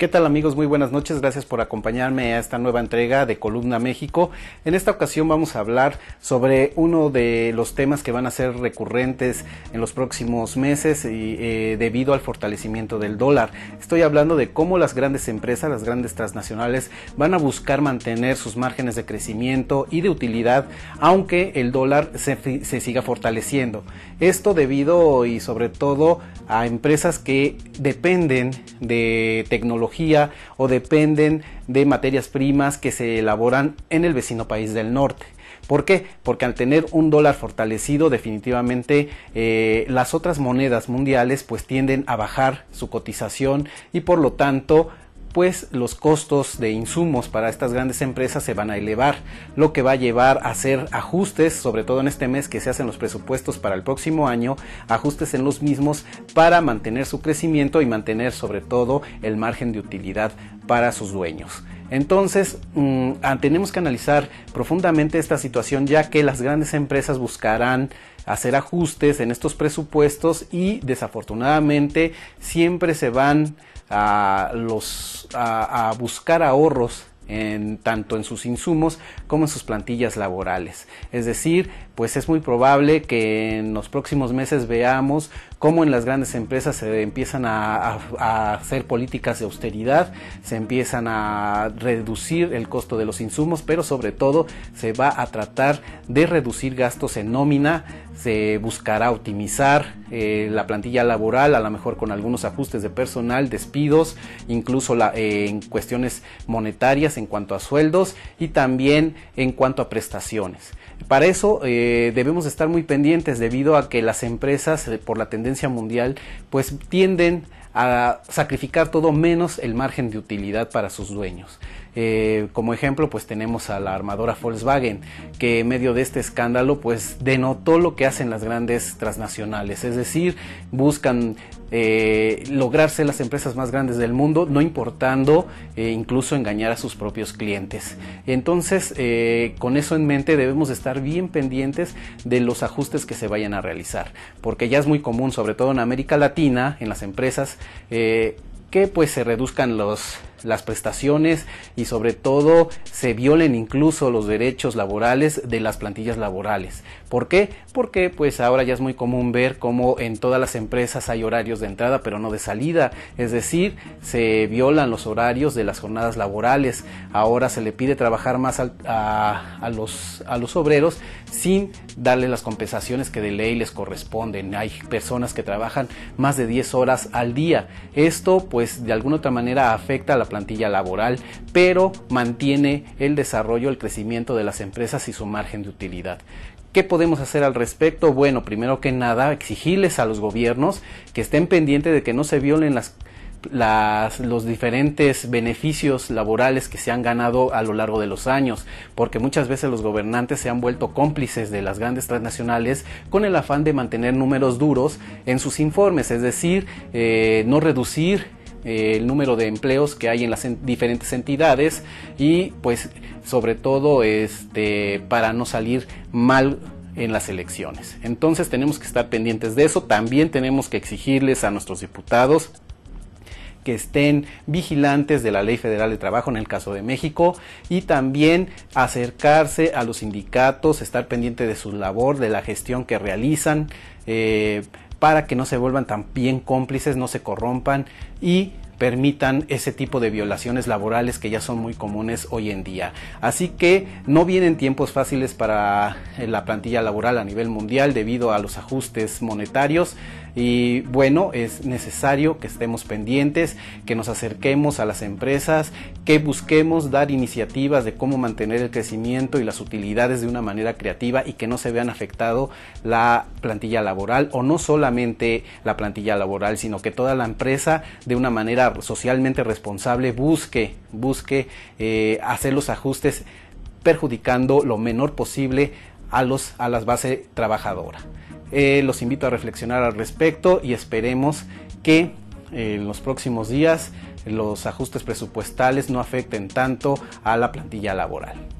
¿Qué tal amigos? Muy buenas noches. Gracias por acompañarme a esta nueva entrega de Columna México. En esta ocasión vamos a hablar sobre uno de los temas que van a ser recurrentes en los próximos meses y, eh, debido al fortalecimiento del dólar. Estoy hablando de cómo las grandes empresas, las grandes transnacionales, van a buscar mantener sus márgenes de crecimiento y de utilidad aunque el dólar se, se siga fortaleciendo. Esto debido y sobre todo a empresas que dependen de tecnología o dependen de materias primas que se elaboran en el vecino país del norte. ¿Por qué? Porque al tener un dólar fortalecido, definitivamente eh, las otras monedas mundiales pues tienden a bajar su cotización y por lo tanto pues los costos de insumos para estas grandes empresas se van a elevar, lo que va a llevar a hacer ajustes, sobre todo en este mes que se hacen los presupuestos para el próximo año, ajustes en los mismos para mantener su crecimiento y mantener sobre todo el margen de utilidad para sus dueños. Entonces, mm, ah, tenemos que analizar profundamente esta situación ya que las grandes empresas buscarán hacer ajustes en estos presupuestos y desafortunadamente siempre se van a, buscar ahorros tanto en sus insumos como en sus plantillas laborales. Es decir, pues es muy probable que en los próximos meses veamos cómo en las grandes empresas se empiezan a, hacer políticas de austeridad, se empiezan a reducir el costo de los insumos, pero sobre todo se va a tratar de reducir gastos en nómina, se buscará optimizar eh, la plantilla laboral, a lo mejor con algunos ajustes de personal, despidos, incluso eh, en cuestiones monetarias en cuanto a sueldos y también en cuanto a prestaciones. Para eso eh, debemos estar muy pendientes debido a que las empresas eh, por la tendencia mundial pues tienden a sacrificar todo menos el margen de utilidad para sus dueños. Eh, como ejemplo, pues tenemos a la armadora Volkswagen, que en medio de este escándalo, pues denotó lo que hacen las grandes transnacionales, es decir, buscan eh, lograrse las empresas más grandes del mundo, no importando eh, incluso engañar a sus propios clientes. Entonces, con eso en mente, debemos estar bien pendientes de los ajustes que se vayan a realizar, porque ya es muy común, sobre todo en América Latina, en las empresas, eh, que pues se reduzcan los, las prestaciones y sobre todo se violen incluso los derechos laborales de las plantillas laborales. ¿Por qué? Porque pues ahora ya es muy común ver cómo en todas las empresas hay horarios de entrada pero no de salida, es decir, se violan los horarios de las jornadas laborales. Ahora se le pide trabajar más a, los, a los obreros sin darle las compensaciones que de ley les corresponden. Hay personas que trabajan más de 10 horas al día. Esto pues pues, de alguna otra manera afecta a la plantilla laboral, pero mantiene el desarrollo, el crecimiento de las empresas y su margen de utilidad. ¿Qué podemos hacer al respecto? Bueno, primero que nada, exigirles a los gobiernos que estén pendientes de que no se violen los diferentes beneficios laborales que se han ganado a lo largo de los años, porque muchas veces los gobernantes se han vuelto cómplices de las grandes transnacionales con el afán de mantener números duros en sus informes, es decir, eh, no reducir eh, el número de empleos que hay en las diferentes entidades y pues sobre todo este, para no salir mal en las elecciones. Entonces tenemos que estar pendientes de eso, también tenemos que exigirles a nuestros diputados que estén vigilantes de la Ley Federal de Trabajo en el caso de México y también acercarse a los sindicatos, estar pendiente de su labor, de la gestión que realizan. Eh, para que no se vuelvan tan bien cómplices, no se corrompan y permitan ese tipo de violaciones laborales que ya son muy comunes hoy en día. Así que no vienen tiempos fáciles para eh, la plantilla laboral a nivel mundial debido a los ajustes monetarios. Y bueno, es necesario que estemos pendientes, que nos acerquemos a las empresas, que busquemos dar iniciativas de cómo mantener el crecimiento y las utilidades de una manera creativa y que no se vean afectado la plantilla laboral o no solamente la plantilla laboral, sino que toda la empresa de una manera socialmente responsable busque, busque eh, hacer los ajustes perjudicando lo menor posible a, a las bases trabajadora. Eh, los invito a reflexionar al respecto y esperemos que eh, en los próximos días los ajustes presupuestales no afecten tanto a la plantilla laboral.